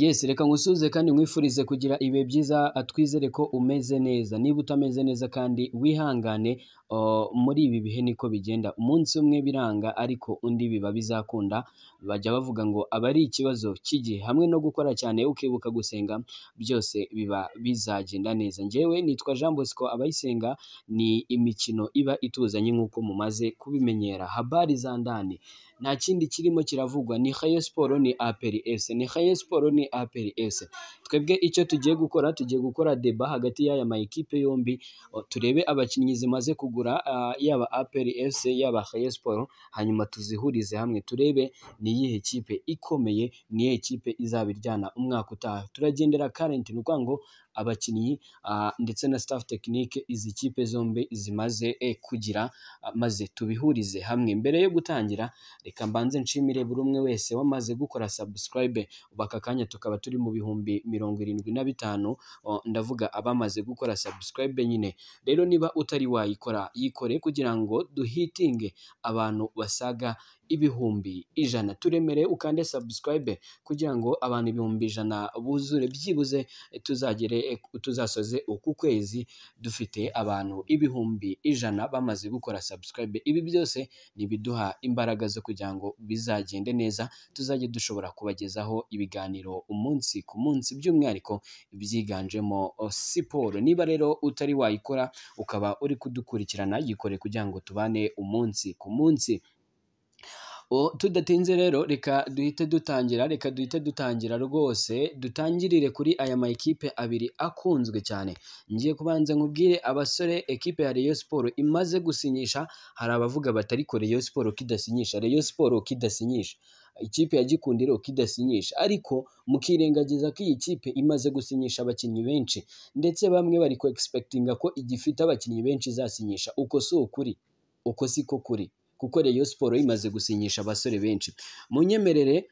yesi reka nkusuze kandi mwifurize kugira ibihe byiza ah, twizere ko umeze neza niba utameze neza kandi wihangane oh, muri ibi bihe niko bigenda umunsi umwe biranga ariko undi biba bizakunda bajya bavuga ngo aba ari ikibazo cy'igihe hamwe no gukora cyane ukibuka gusenga byose biba bizagenda neza njyewe nitwa jean bosco abayisenga ni imikino iba ituzanye nk'uko mumaze kubimenyera habari za ndani nta kindi kirimo kiravugwa ni Rayon Sports ni aperi FC ni Rayon Sports ni aperi FC twebwe icyo tugiye gukora tugiye gukora deba hagati y'aya ma yombi turebe abakinnyi zimaze kugura yaba aperi FC yaba Rayon Sports hanyuma tuzihurize hamwe turebe ni iyihe kipe ikomeye ni iyihe kipe izabiryana umwaka utaha turagendera current ni ukuvuga ngo abakinnyi ah, ndetse na staff technique izi kipe zombi zimaze eh, kugira ah, maze tubihurize hamwe mbere yo gutangira reka mbanze nshimire buri umwe wese wamaze gukora subscribe ubu aka kanya tukaba turi mu bihumbi mirongo irindwi na bitanu oh, ndavuga abamaze gukora subscribe nyine rero niba utari wayikora yikore kugira ngo duhitinge abantu basaga ibihumbi ijana turemere ukande subscribe kugira ngo abantu ibihumbi ijana buzure byibuze tuzagere tuzasoze uku kwezi dufite abantu ibihumbi ijana bamaze gukora subscribe ibi byose ni imbaraga zo kugira ngo bizagende neza tuzajye dushobora kubagezaho ibiganiro umunsi ku munsi by'umwihariko byiganjemo oh, siporo niba rero utari wayikora ukaba uri kudukurikirana yikore kugira ngo tubane umunsi ku munsi tudatinze rero reka duhite dutangira reka duhite dutangira rwose dutangirire kuri aya ma ekipe abiri akunzwe cyane ngiye kubanza nkubwire abasore ekipe ya Rayon Sport imaze gusinyisha hari abavuga batari ko Rayon Sport kidasinyisha Rayon Sport kidasinyisha ikipe ya Gikundiro kidasinyisha ariko mukirengagiza ko iyi kipe imaze gusinyisha abakinnyi benshi ndetse bamwe bari ko expectinga ko igifite abakinnyi benshi izasinyisha uko si ukuri uko si ko kuri kuko Rayon Sport imaze gusinyisha abasore benshi munyemerere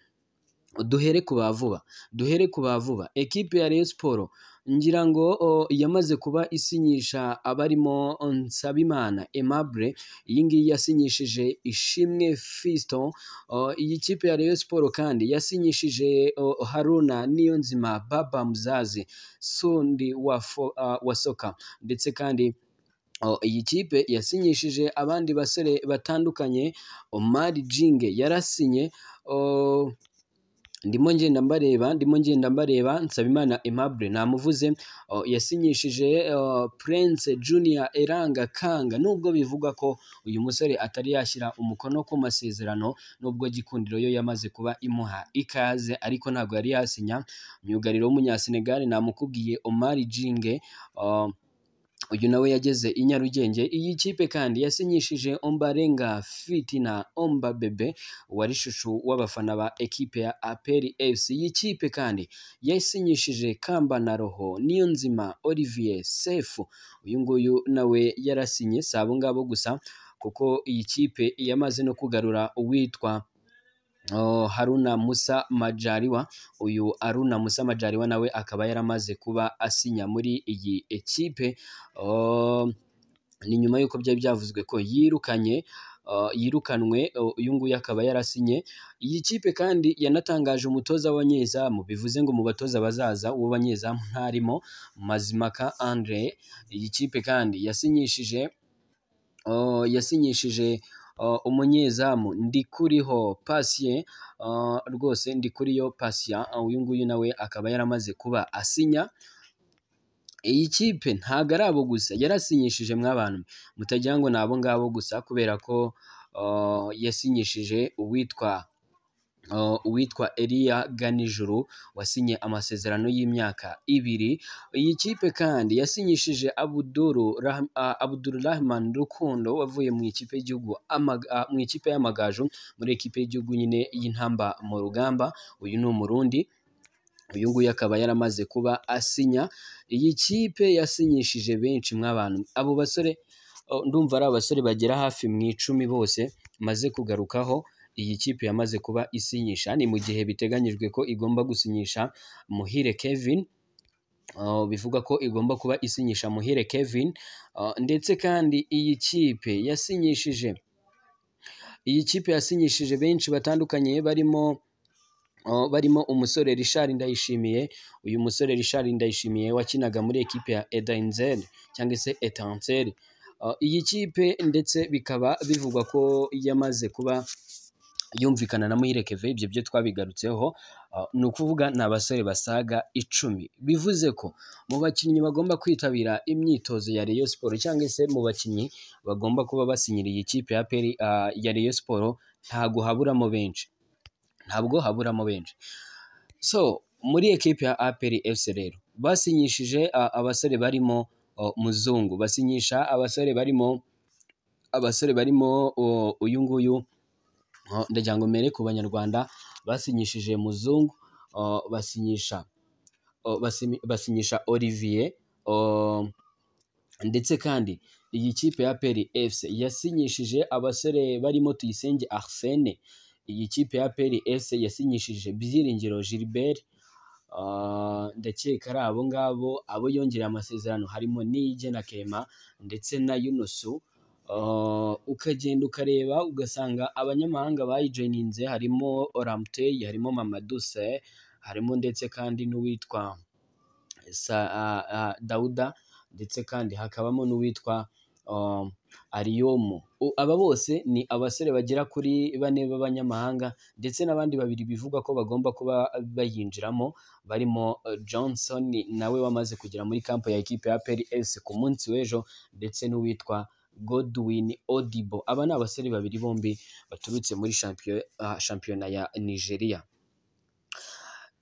duhere ku bavuba duhere ku bavuba ekipe ya Rayon Sport ngira ngo yamaze kuba isinyisha abarimo nsabimana emabure iyi ngiyi yasinyishije ishimwe fiston iyi kipe ya Rayon Sport kandi yasinyishije haruna niyo nzima baba muzazi sundi wa soka ndetse kandi iyi kipe yasinyishije abandi basore batandukanye omari jinge yarasinye ndimo ngenda mbareba ndimo ngenda mbareba nsabimana aimable namuvuze yasinyishije prince junior eranga kanga nubwo bivugwa ko uyu musore atari yashyira umukono ku masezerano nubwo gikundiro yo yamaze kuba imuha ikaze ariko ntabwo yari yasinya myugariro w'umunyasenegali namukubwiye omari jinge uyu nawe yageze i Nyarugenge iyi kipe kandi yasinyishije Ombarenga Fitina Omba Bebe wari shushu w'abafana ba ekipe ya Aperi FC iyi kipe kandi yasinyishije Kamba na Roho Niyonzima Olivier Sefu uyu nguyu nawe yarasinye si abo ngabo gusa kuko iyi kipe yamaze no kugarura uwitwa Haruna Musa Majaliwa uyu Haruna Musa Majaliwa nawe akaba yaramaze kuba asinya muri iyi ekipe ni nyuma y'uko byari byavuzwe ko yirukanye yirukanwe uyu nguyu akaba yarasinye iyi kipe kandi yanatangaje umutoza w'abanyezamu bivuze ngo mu batoza bazaza uwo w'abanyezamu ntarimo Mazimaka Andre iyi kipe kandi yasinyishije yasinyishije umunyezamu Ndikuriho Patient rwose Ndikuriyo Patient uyu nguyu nawe akaba yaramaze kuba asinya iyi kipe ntabwo ari abo gusa yarasinyishije mw'abantu mutagira ngo ni abo ngabo gusa kubera ko yasinyishije uwitwa uwitwa Eliya Ganijuru wasinye amasezerano y'imyaka ibiri iyi kipe kandi yasinyishije Abdul Rahman Rukundo wavuye mu ikipe y'igihugu mu ikipe y'amagaju muri ikipe y'igihugu nyine y'intamba mu rugamba uyu ni umurundi uyu nguyu akaba yaramaze kuba asinya iyi kipe yasinyishije benshi mw'abantu abo basore ndumva ari abasore bagera hafi mu icumi bose maze kugarukaho iyi kipe yamaze kuba isinyisha ni mu gihe biteganyijwe ko igomba gusinyisha Muhire Kevin bivuga ko igomba kuba isinyisha Muhire Kevin ndetse kandi iyi kipe yasinyishije iyi kipe yasinyishije benshi batandukanye barimo barimo umusore Richard Ndayishimiye uyu musore Richard Ndayishimiye wakinaga muri ekipe ya Edainzel cyangwa se Etanseri iyi kipe ndetse bikaba bivugwa ko yamaze kuba yumvikana na muyirekeve ibyo byo twabigarutseho uh, ni ukuvuga ni abasore basaga icumi bivuze ko mu bakinnyi bagomba kwitabira imyitozo ya Rayon siporo cyangwa se mu bakinnyi bagomba kuba basinyiriye ikipe ya peri uh, ya Rayon siporo ntabwo haburamo benshi ntabwo haburamo benshi so muri ekipe ya aperi efuse rero basinyishije uh, abasore barimo muzungu basinyisha abasore barimo abasore barimo uyu nguyu ndagira ngo mpere ku banyarwanda basinyishije muzungu basinyisha basinyisha Olivier ndetse kandi iyi kipe ya peri efuse yasinyishije abasore barimo tuyisenge arsene iyi kipe ya peri efuse yasinyishije byiringiro gilbert ndakeka ari abo ngabo abo yongereye amasezerano harimo n'iyigena kema ndetse na yunusu Ah, ukagenda ukareba ugasanga abanyamahanga bayijoyininze harimo Oramuteye harimo Mamaduse harimo ndetse kandi n'uwitwa ah, ah, Dawuda ndetse kandi hakabamo n'uwitwa um, Ariyomu aba bose ni abasore bagera kuri bane b'abanyamahanga ndetse n'abandi babiri bivugwa ko bagomba kuba bayinjiramo barimo eh, Johnson nawe wamaze kugera muri kampo ya ekipe ya APR ku munsi w'ejo ndetse n'uwitwa Godwin Odibo, aba ni abasore babiri bombi baturutse muri shampiyona ah, ya Nigeria.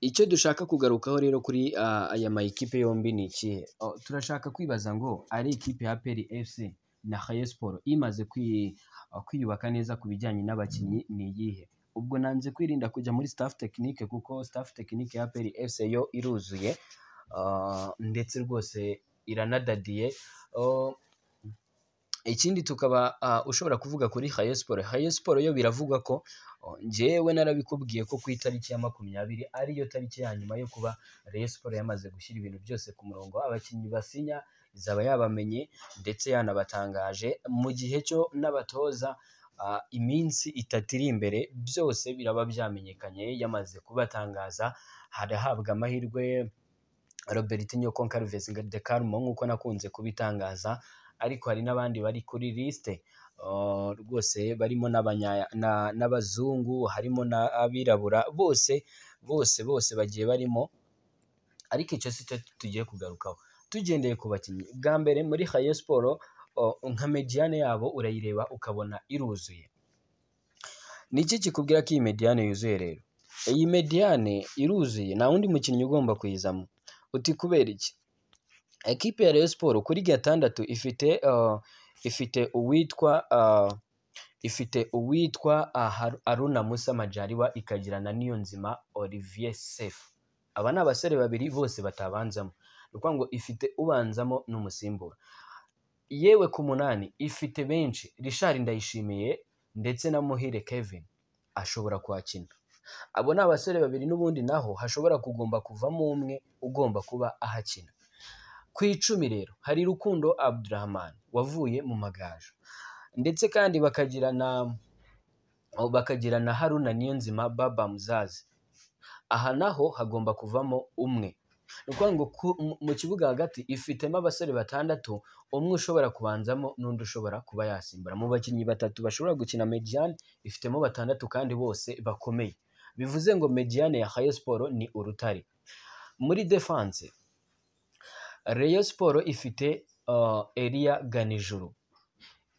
Icyo dushaka kugarukaho rero kuri ah, aya mayikipe yombi ni ikihe? Oh, turashaka kwibaza ngo ari ikipe ya APR FC na Rayon Sports imaze ah, kwiyubaka neza ku bijyanye n'abakinnyi ni iyihe? Ubwo nanze kwirinda kujya muri staff tekinike kuko staff tekinike ya APR FC yo iruzuye ndetse rwose iranadadiye oh, ikindi tukaba ushobora kuvuga kuri hayo siporo hayo siporo yo biravugwa ko njyewe narabikubwiye ko ku itariki ya makumyabiri ariyo tariki ya nyuma yo kuba Rayon Sports yamaze gushyira ibintu byose ku murongo abakinnyi basinya izaba yabamenye ndetse yanabatangaje mu gihe cyo n'abatoza iminsi itatu iri imbere byose biraba byamenyekanye yamaze kubatangaza harahabwa amahirwe Robert Nyokonka Alves de Carmo nk'uko nakunze kubitangaza ariko hari n'abandi bari kuri lisite oh, rwose barimo n'abazungu harimo n'abirabura bose bose bose bagiye barimo ariko icyo si cyo tugiye kugarukaho tugendeye ku bakinnyi bwa mbere muri hayo siporo oh, nka mediyane yabo urayireba ukabona iruzuye ni iki kikubwira ko iyi mediyane yuzuye rero iyi mediyane iruzuye nta wundi mukinnyi ugomba kuyizamo uti kubera iki ekipe ya Rayon Sports kuri gatandatu ifite uh, ifite uwitwa uh, ifite uwitwa uh, Aruna Musa Majaliwa ikagira na Niyonzima Olivier Sefu aba ni abasore babiri bose batabanzamo ni ukuvuga ngo ifite ubanzamo n'umusimbura yewe ku munani ifite benshi Richard Ndayishimiye ndetse na Muhire Kevin ashobora kuhakina abo ni abasore babiri n'ubundi naho hashobora kugomba kuvamo umwe ugomba kuba ahakina ku icumi rero hari rukundo abdurahman wavuye mu magaju ndetse kandi bakagira na bakagira na haruna niyonzima baba muzazi aha naho hagomba kuvamo umwe ni ukuvuga ngo mu kibuga hagati ifitemo abasore batandatu umwe ushobora kubanzamo n'undi ushobora kuba yasimbura mu bakinnyi batatu bashobora gukina mediyani ifitemo batandatu kandi bose bakomeye bivuze ngo mediyani ya hayo siporo ni urutare muri defanse reyo siporo ifite uh, eriya ganijuru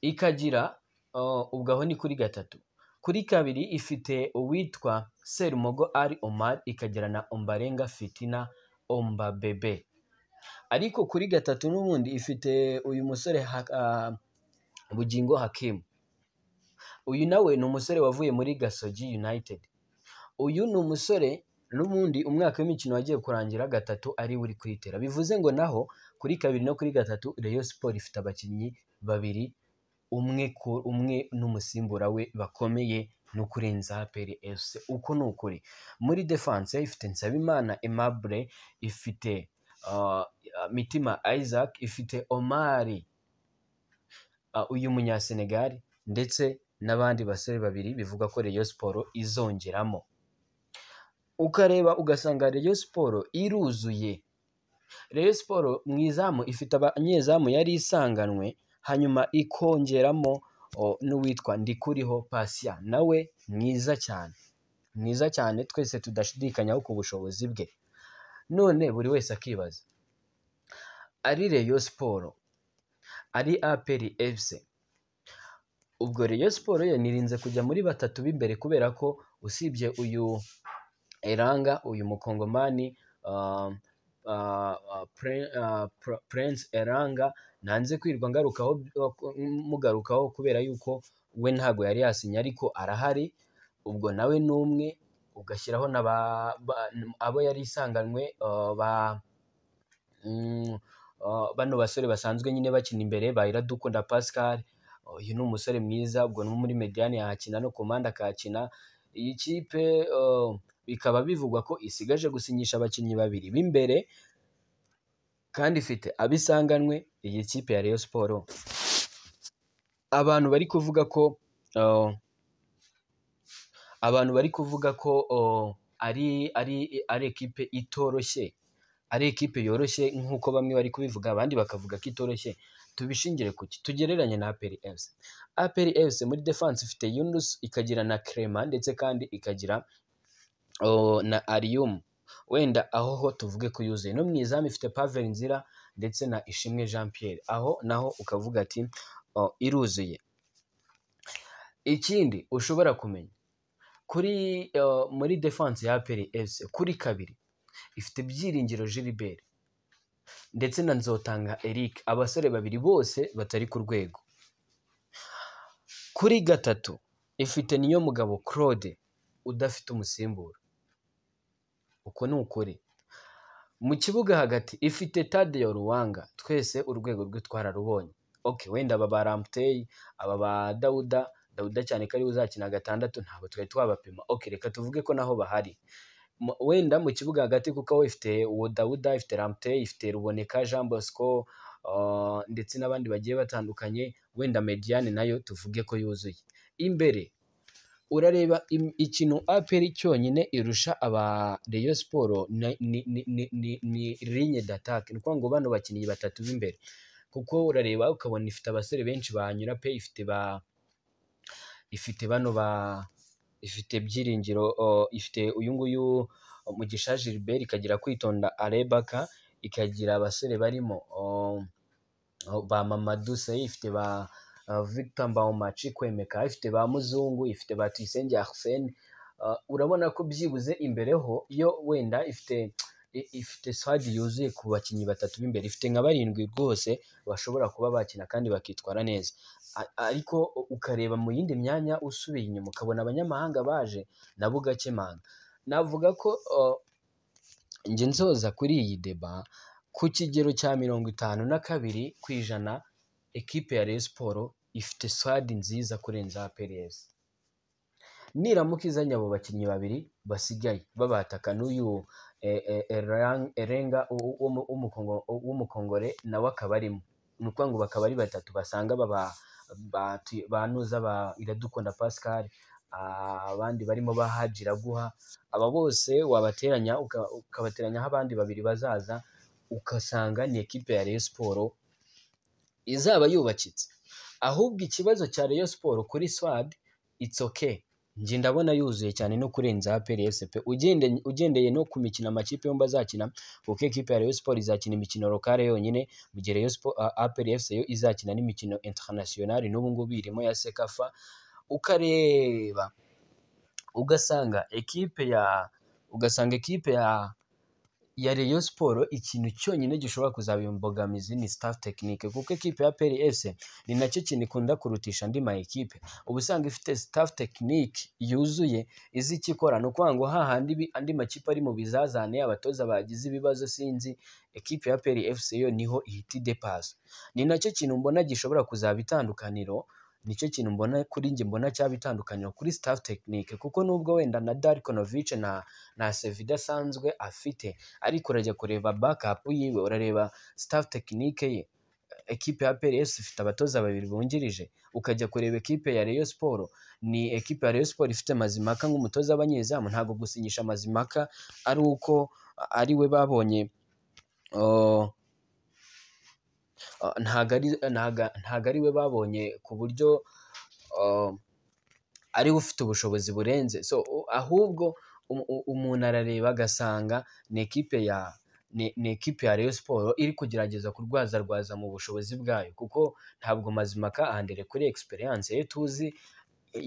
ikagira uh, ubwo ni kuri gatatu kuri kabiri ifite uwitwa serumogo ari omari ikagira na ombarenga fitina ombabebe ariko kuri gatatu n'ubundi ifite uyu musore uh, bugingo hakimu uyu nawe ni umusore wavuye muri gasogi united uyu ni umusore n'ubundi umwaka w'imikino wagiye kurangira gatatu ari we uri kuyitera bivuze ngo naho kuri kabiri no kuri gatatu reyo siporo ifite abakinnyi babiri umwe umwe n'umusimbura we bakomeye no kurenza aperi efuse uko ni ukuri muri defanse ifite nsabimana emabure ifite ah, mitima isaac ifite omari ah, uyu munyasenegali ndetse n'abandi basore babiri bivuga ko reyo siporo izongeramo ukareba ugasanga Rayon siporo iruzuye Rayon siporo mu izamu ifite abanyezamu yari isanganwe hanyuma ikongeramo n'uwitwa ndikuriho pasiya nawe mwiza cyane mwiza cyane twese tudashidikanyaho ku bushobozi bwe none buri wese akibaza ari Rayon siporo ari aperi efuse ubwo Rayon siporo yo nirinze kujya muri batatu b'imbere kubera ko usibye uyu iranga uyu mukongomani um, uh, uh, uh, Prince Eranga nanze kwirwa ngarukaho mugarukaho kubera yuko we ntago yari yasinya ariko arahari ubwo nawe ni umwe ugashyiraho abo yari isanganywe mm, bano basore basanzwe nyine bakina imbere Iradukunda Pascal uyu ni umusore mwiza ubwo no muri mediane yahakina no ku mpande akahakina iyi kipe bikaba bivugwa ko isigaje gusinyisha abakinnyi babiri b'imbere kandi ifite abo iyi kipe ya Rayon siporo abantu bari kuvuga ko oh, abantu bari kuvuga ko oh, ari ari ari ekipe itoroshye ari ekipe yoroshye nk'uko bamwe bari kubivuga abandi bakavuga ko itoroshye tubishingire kuki tugereranye na aperi efuse aperi efuse muri defanse ifite yunusi ikagira na kerema ndetse kandi ikagira na ariyumu wenda aho ho tuvuge ko yuzuye no mu izamu ifite pave nzira ndetse na ishimwe jean Pierre aho naho ukavuga ati iruzuye ikindi ushobora kumenya kuri muri defanse ya aperi ese kuri kabiri ifite ibyiringiro Gilbert ndetse na nzotanga Eric abasore babiri bose batari ku rwego kuri gatatu ifite niyo mugabo claude udafite umusimbura uko ni ukuri mu kibuga hagati ifite tadeyo ruwanga twese urwego rwitwara rubonye ok wenda aba ba ramputeyi aba ba dawuda dawuda cyane ko ariwe uzakina gatandatu ntabwo twari twabapima oke reka tuvuge ko naho bahari wenda mu kibuga hagati kuko aho ifite uwo dawuda ifite ramputeyi ifite ruboneka jean bosco ah, ndetse n'abandi bagiye batandukanye wenda mediyane nayo tuvuge ko yuzuye imbere urareba ikintu aperi cyonyine irusha aba Rayon Sport ni linye d'atake ni ukuvuga ngo bano bakinnyi batatu b'imbere kuko urareba ukabona ifite abasore benshi banyura pe ifite ba ifite bano ba ifite byiringiro ifite uyu nguyu mugisha Gilbert ikagira kwitonda arebaka ikagira abasore barimo ba Mamadou ifite ba Uh, Victor Mbaumachi kwemeka ifite ba Muzungu ifite ba Tuyisenge Arsene uh, urabona ko byibuze imbereho yo wenda ifite ifite sitade yuzuye ku bakinnyi batatu b'imbere ifite nka barindwi rwose bashobora kuba bakina kandi bakitwara neza ariko ukareba mu yindi myanya usubiye inyuma ukabona abanyamahanga baje na bugakemanga navuga ko uh, njye nzoza kuri iyi deba ku kigero cya mirongo itanu na kabiri ku ijana ekipe ya Rayon Sports ifite sitade nziza kurenza perez niramuka izanye abo bakinnyi babiri basigaye babataka n'uyu erenga eh, eh, eh, w'umukongore nawe akaba arimo ni ukuvuga ngo bakaba ari batatu basanga banuza ba iradukunda pascal ah, abandi barimo ba guha aba bose wabateranya ukabateranyaho abandi babiri bazaza ugasanga ni ekipe ya Rayon Sport izaba yubakitse ahubwo ikibazo cya Rayon Sport kuri swad it's okay njye ndabona yuzuye cyane no kurenza PSP ugendeye no ku mikino amakipe yombi azakina kuko ekipe ya Rayon Sport izakina imikino locale yonyine mu gihe Rayon Sport APRFC ah, yo izakina n'imikino international n'ubu ngubu irimo ya Sekafa ukareba ugasanga ekipe ya ugasanga ekipe ya ya Rayon Sports ikintu cyonyine gishobora kuzaba imbogamizi ni staff technique kuko ekipe ya PLS ni nacyo kintu ikunda kurutisha andi ma ekipe uba usanga ifite staff technique yuzuye izi icyo ikora ni ukuvuga ngo hahandi andi makipe ari mu bizazane abatoza bagize ibibazo sinzi ekipe ya PLS yo niho ihita idepasa ni nacyo kintu mbona gishobora kuzaba itandukaniro nicyo kintu mbona kuri njye mbona cyaba itandukaniro kuri staff technique kuko nubwo wenda na Darikonovic na na save idasanzwe afite ariko urajya kureba backup yiwe urareba staff tekinike ye ekipe ya PRS ifite abatoza babiri bungirije ukajya kureba ekipe ya Rayon Sport ni ekipe ya Rayon Sport ifite Mazimaka nk'umutoza abanyezamu ntabwo gusinyisha Mazimaka ari uko ari we babonye uh, Eh, ntabwo ari we babonye ku buryo eh, ariwe ufite ubushobozi burenze So ahubwo umuntu arareba agasanga ni ekipe ya ni ekipe ya Rayon siporo iri kugerageza kurwazarwaza mu bushobozi bwayo kuko ntabwo mazimaka ahandere kuri egisperiyanse ye tuzi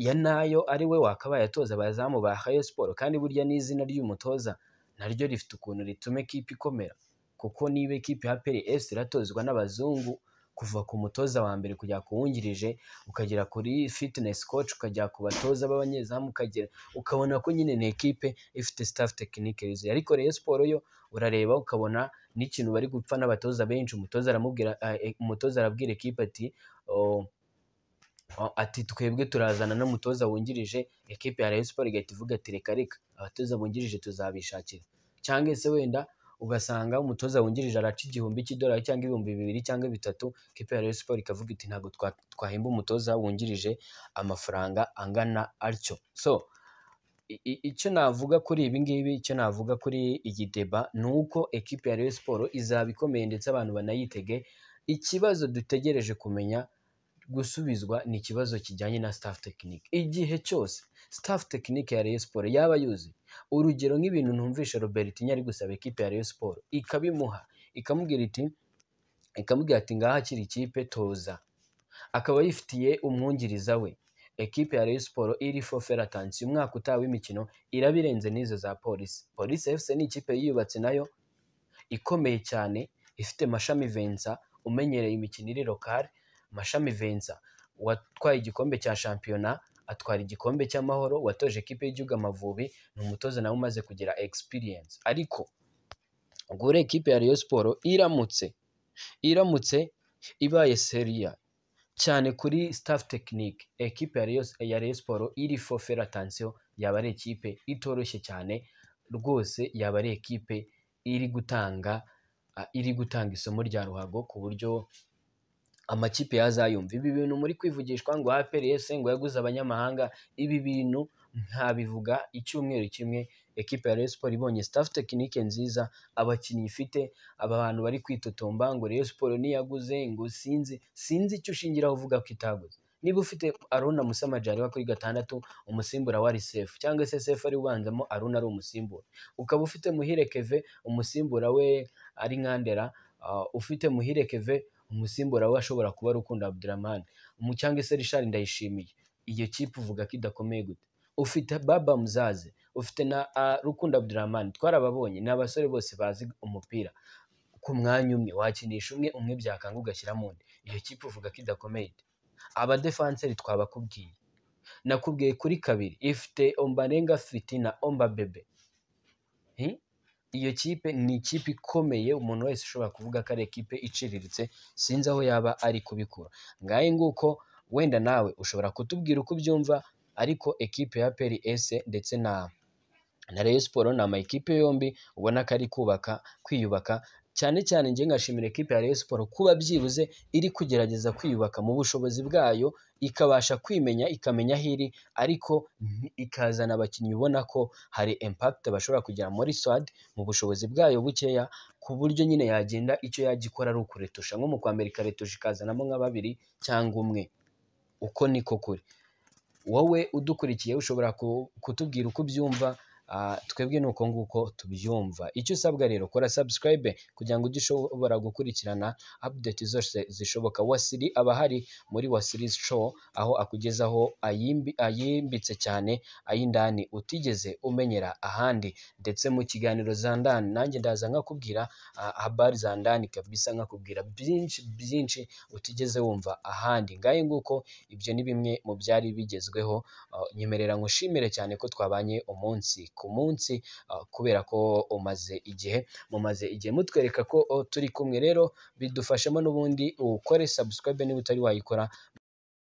ya nayo ari we wakabaye atoza abazamu ba Rayon siporo kandi burya n'izina ry'umutoza naryo rifite ukuntu rituma ekipe ikomera kuko niba ikipe ya PLS iratozwa n'abazungu kuva ku mutoza wa mbere kujya ku wungirije ukagera kuri fitness coach ukajya ku batoza b'abanyezamu ukagera ukabona ko nyine ni ekipe ifite staff tekinike yuzuye ariko Rayon Sport yo urareba ukabona n'ikintu bari gupfa n'abatoza benshi umutoza aramubwira eh, eh, umutoza arabwira ekipe ati oh, oh, ati twebwe turazana n'umutoza wungirije ekipe ya Rayon Sport igahita ivuga ati reka reka abatoza bungirije tuzabishakira cyangwa se wenda ugasanga umutoza wungirije araca igihumbi cy'idolari cyangwa ibihumbi bibiri cyangwa bitatu kipe ya Rayon Sports ikavuga iti ntabwo twahemba umutoza wungirije amafaranga angana atyo so icyo navuga kuri ibi ngibi icyo navuga kuri iyi deba ni uko ekipe ya Rayon Sports izaba ikomeye ndetse abantu banayitege ikibazo dutegereje kumenya gusubizwa ni ikibazo kijyanye na staff technique igihe cyose staff technique ya Rayon Sport yaba yuzi urugero nk'ibintu ntumvishe Robertinho ari gusaba ikipe ya Rayon Sport ikabimuha ikamubwira iti ikamubwira ati ngaha akiri ikipe toza akaba yifitiye umwungiriza we ekipe ya Rayon Sport iri fofera tansi umwaka utaha w'imikino irabirenze n'izo za polisi polisi fc ni ikipe yiyubatse nayo ikomeye cyane ifite mashami vensa umenyereye imikino iri lokale mashami vensa watwaye igikombe cya shampiyona atwara igikombe cy'amahoro watoje ekipe y'igihugu amavubi ni umutoza nawe umaze kugira egisipiriyensi ariko ubwo rero ekipe ya Rayon siporo iramutse iramutse ibaye seriya cyane kuri staff tekinike ekipe ya Rayon siporo iri fofera tansiyo yaba ari ekipe itoroshye cyane rwose yaba ari ekipe iri gutanga iri gutanga isomo rya ruhago ku buryo amakipe yazayumva ibi bintu muri kwivugishwa ngo APRS ngo yaguze abanyamahanga ibi bintu ntabivuga icyumweru kimwe ekipe ya Rayon Sports ibonye staff tekinike nziza abakinnyi ifite aba bantu bari kwitotomba ngo Rayon Sports niyaguze ngo sinzi sinzi icyo ushingiraho uvuga ko itaguze niba ufite Aruna Musamajari wa kuri gatandatu umusimbura wa Risefu cyangwa se Sefu ari ubanzamo Aruna ari umusimbura ukaba ufite Muhire Keve umusimbura we ari Nkandera uh, ufite Muhire Keve umusimbura we ashobora kuba ari Rukundo Abdramane cyangwa se Richard Ndayishimiye iyo kipe uvuga ko idakomeye gute ufite Baba Muzaze ufite na Rukundo Abdramane twarababonye ni abasore bose bazi umupira ku mwanya umwe wakinisha umwe umwe byakanga ugashyiramo undi iyo kipe uvuga ko idakomeye abadefanseri twabakubwiye nakubwiye kuri kabiri ifite ombarenga fiti na omba bebe iyo kipe ni ikipe ikomeye umuntu wese ushobora kuvuga ko ari ikipe iciriritse sinzi aho yaba ari kubikura ngahe nguko wenda nawe ushobora kutubwira uko ubyumva ariko ekipe ya peri ese ndetse na na Rayon Sports ni amakipe yombi ubona ko ari kubaka kwiyubaka cyane cyane njye ngashimira ekipi ya Rayon Sports kuba byibuze iri kugerageza kwiyubaka mu bushobozi bwayo ikabasha kwimenya ikamenya aho iri ariko ikazana abakinnyi ubona ko hari impact bashobora kugira muri swad mu bushobozi bwayo bukeya ku buryo nyine yagenda icyo yagikora ari ukuretusha nko mu kwa Amerika retusha ikazanamo nka babiri cyangwa umwe uko niko kuri wowe udukurikiye ushobora kutubwira uko ubyumva Ah, twebwe ni uko nguko tubyumva icyo usabwa rero kora subscribe kugira ngo ujye ushobora gukurikirana update zose zishoboka wasiri aba ahari muri wasiri show aho akugezaho ayimbitse cyane ay'indani utigeze umenyera ahandi ndetse mu kiganiro za ndani nanjye ndaza nkakubwira ah, habari za ndani kabisa nkakubwira byinshi byinshi utigeze wumva ahandi ngahe nguko ibyo ni bimwe mu byari bigezweho ah, nyemerera ushimire cyane ko twabanye umunsi ku munsi ah, kubera ko umaze igihe mumaze igihe mutwereka ko oh, turi kumwe rero bidufashemo n'ubundi ukore subscribe niba utari wayikora